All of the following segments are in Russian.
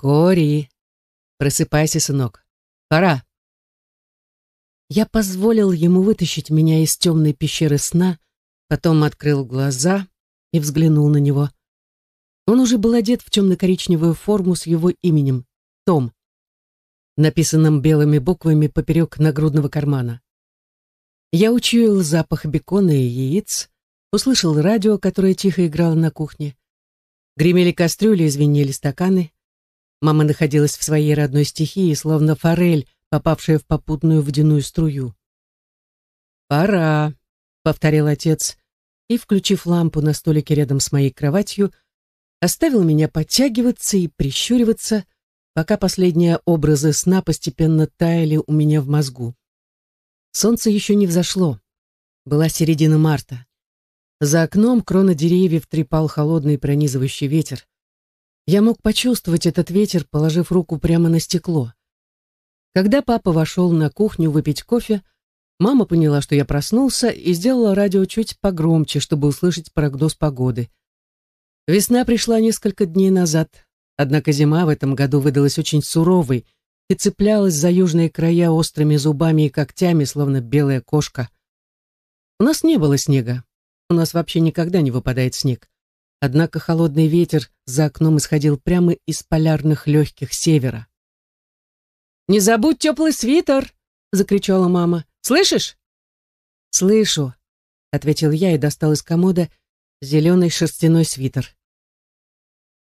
«Кори! Просыпайся, сынок! Пора!» Я позволил ему вытащить меня из темной пещеры сна, потом открыл глаза и взглянул на него. Он уже был одет в темно-коричневую форму с его именем — Том, написанным белыми буквами поперек нагрудного кармана. Я учуял запах бекона и яиц, услышал радио, которое тихо играло на кухне. Гремели кастрюли и звенели стаканы. Мама находилась в своей родной стихии, словно форель, попавшая в попутную водяную струю. «Пора», — повторил отец, и, включив лампу на столике рядом с моей кроватью, оставил меня подтягиваться и прищуриваться, пока последние образы сна постепенно таяли у меня в мозгу. Солнце еще не взошло. Была середина марта. За окном крона деревьев трепал холодный пронизывающий ветер. Я мог почувствовать этот ветер, положив руку прямо на стекло. Когда папа вошел на кухню выпить кофе, мама поняла, что я проснулся, и сделала радио чуть погромче, чтобы услышать прогноз погоды. Весна пришла несколько дней назад, однако зима в этом году выдалась очень суровой и цеплялась за южные края острыми зубами и когтями, словно белая кошка. У нас не было снега. У нас вообще никогда не выпадает снег. Однако холодный ветер за окном исходил прямо из полярных легких севера. «Не забудь теплый свитер!» — закричала мама. «Слышишь?» «Слышу», — ответил я и достал из комода зеленый шерстяной свитер.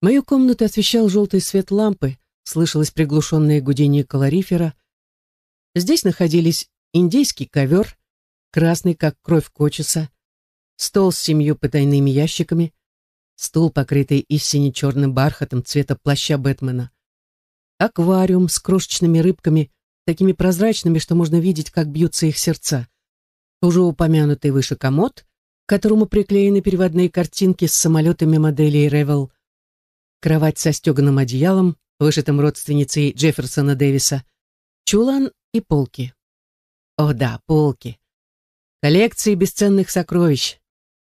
Мою комнату освещал желтый свет лампы, слышалось приглушенное гудение калорифера. Здесь находились индейский ковер, красный, как кровь кочеса, стол с семью потайными ящиками — стул, покрытый истине черным бархатом цвета плаща Бэтмена, аквариум с крошечными рыбками, такими прозрачными, что можно видеть, как бьются их сердца, уже упомянутый выше комод, к которому приклеены переводные картинки с самолетами моделей Ревел, кровать со стеганым одеялом, вышитым родственницей Джефферсона Дэвиса, чулан и полки. О да, полки. Коллекции бесценных сокровищ.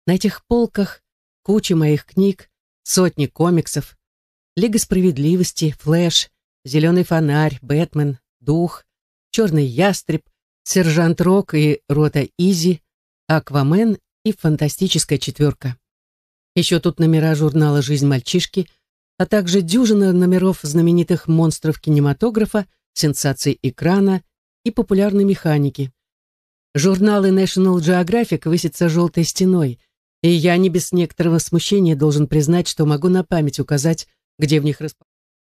На этих полках куча моих книг, сотни комиксов, Лига справедливости, Флэш, Зеленый фонарь, Бэтмен, Дух, Черный ястреб, Сержант Рок и Рота Изи, Аквамен и Фантастическая четверка. Еще тут номера журнала «Жизнь мальчишки», а также дюжина номеров знаменитых монстров кинематографа, сенсаций экрана и популярной механики. Журналы National Geographic высятся желтой стеной – и я не без некоторого смущения должен признать, что могу на память указать, где в них расположены